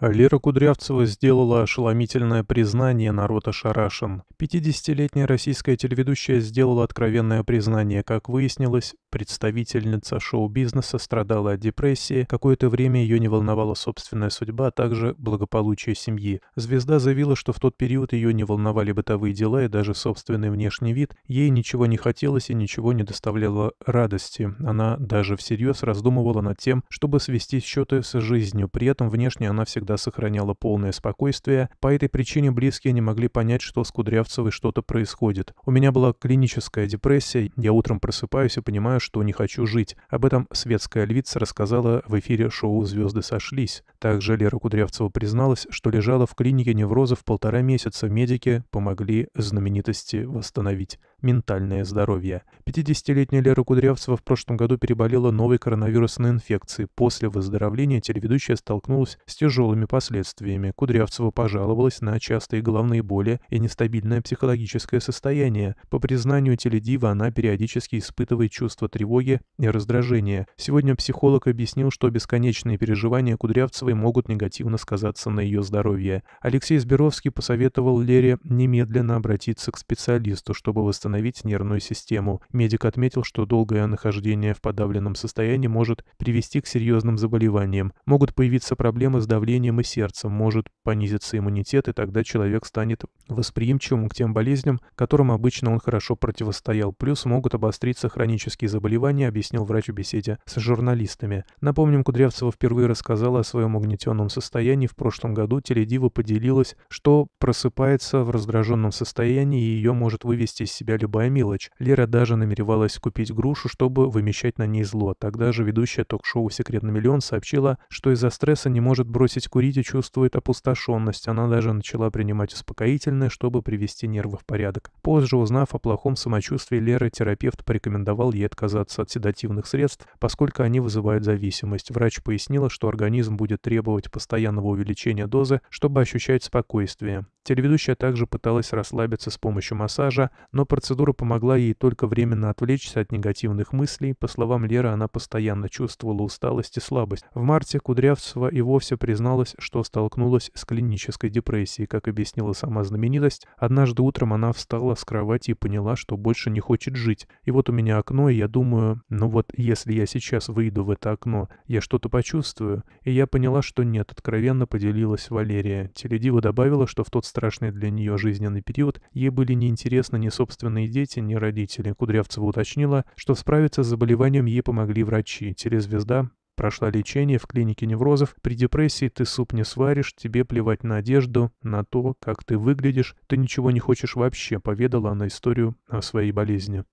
Лера Кудрявцева сделала ошеломительное признание народа Шарашин. 50-летняя российская телеведущая сделала откровенное признание. Как выяснилось, представительница шоу-бизнеса страдала от депрессии, какое-то время ее не волновала собственная судьба, а также благополучие семьи. Звезда заявила, что в тот период ее не волновали бытовые дела и даже собственный внешний вид, ей ничего не хотелось и ничего не доставляло радости. Она даже всерьез раздумывала над тем, чтобы свести счеты с жизнью, при этом внешне она всегда всегда сохраняла полное спокойствие, по этой причине близкие не могли понять, что с Кудрявцевой что-то происходит. У меня была клиническая депрессия, я утром просыпаюсь и понимаю, что не хочу жить. Об этом светская львица рассказала в эфире шоу «Звезды сошлись». Также Лера Кудрявцева призналась, что лежала в клинике неврозов полтора месяца, медики помогли знаменитости восстановить ментальное здоровье. 50-летняя Лера Кудрявцева в прошлом году переболела новой коронавирусной инфекцией. После выздоровления телеведущая столкнулась с тяжелыми последствиями. Кудрявцева пожаловалась на частые головные боли и нестабильное психологическое состояние. По признанию теледива, она периодически испытывает чувство тревоги и раздражения. Сегодня психолог объяснил, что бесконечные переживания Кудрявцевой могут негативно сказаться на ее здоровье. Алексей Сберовский посоветовал Лере немедленно обратиться к специалисту, чтобы восстановить восстановить нервную систему. Медик отметил, что долгое нахождение в подавленном состоянии может привести к серьезным заболеваниям. Могут появиться проблемы с давлением и сердцем, может понизиться иммунитет, и тогда человек станет восприимчивым к тем болезням, которым обычно он хорошо противостоял. Плюс могут обостриться хронические заболевания, объяснил врач в беседе с журналистами. Напомним, Кудрявцева впервые рассказала о своем угнетенном состоянии в прошлом году. Теледива поделилась, что просыпается в раздраженном состоянии и ее может вывести из себя любая мелочь. Лера даже намеревалась купить грушу, чтобы вымещать на ней зло. Тогда же ведущая ток-шоу "Секрет на миллион» сообщила, что из-за стресса не может бросить курить и чувствует опустошенность. Она даже начала принимать успокоительное, чтобы привести нервы в порядок. Позже, узнав о плохом самочувствии, Лера терапевт порекомендовал ей отказаться от седативных средств, поскольку они вызывают зависимость. Врач пояснила, что организм будет требовать постоянного увеличения дозы, чтобы ощущать спокойствие. Телеведущая также пыталась расслабиться с помощью массажа, но процедура Процедура помогла ей только временно отвлечься от негативных мыслей. По словам Леры, она постоянно чувствовала усталость и слабость. В марте Кудрявцева и вовсе призналась, что столкнулась с клинической депрессией. Как объяснила сама знаменитость, однажды утром она встала с кровати и поняла, что больше не хочет жить. И вот у меня окно, и я думаю, ну вот если я сейчас выйду в это окно, я что-то почувствую. И я поняла, что нет, откровенно поделилась Валерия. Теледива добавила, что в тот страшный для нее жизненный период ей были неинтересны ни собственные бедные дети, не родители. Кудрявцева уточнила, что справиться с заболеванием ей помогли врачи. Телезвезда прошла лечение в клинике неврозов. При депрессии ты суп не сваришь, тебе плевать на одежду, на то, как ты выглядишь, ты ничего не хочешь вообще, поведала она историю о своей болезни.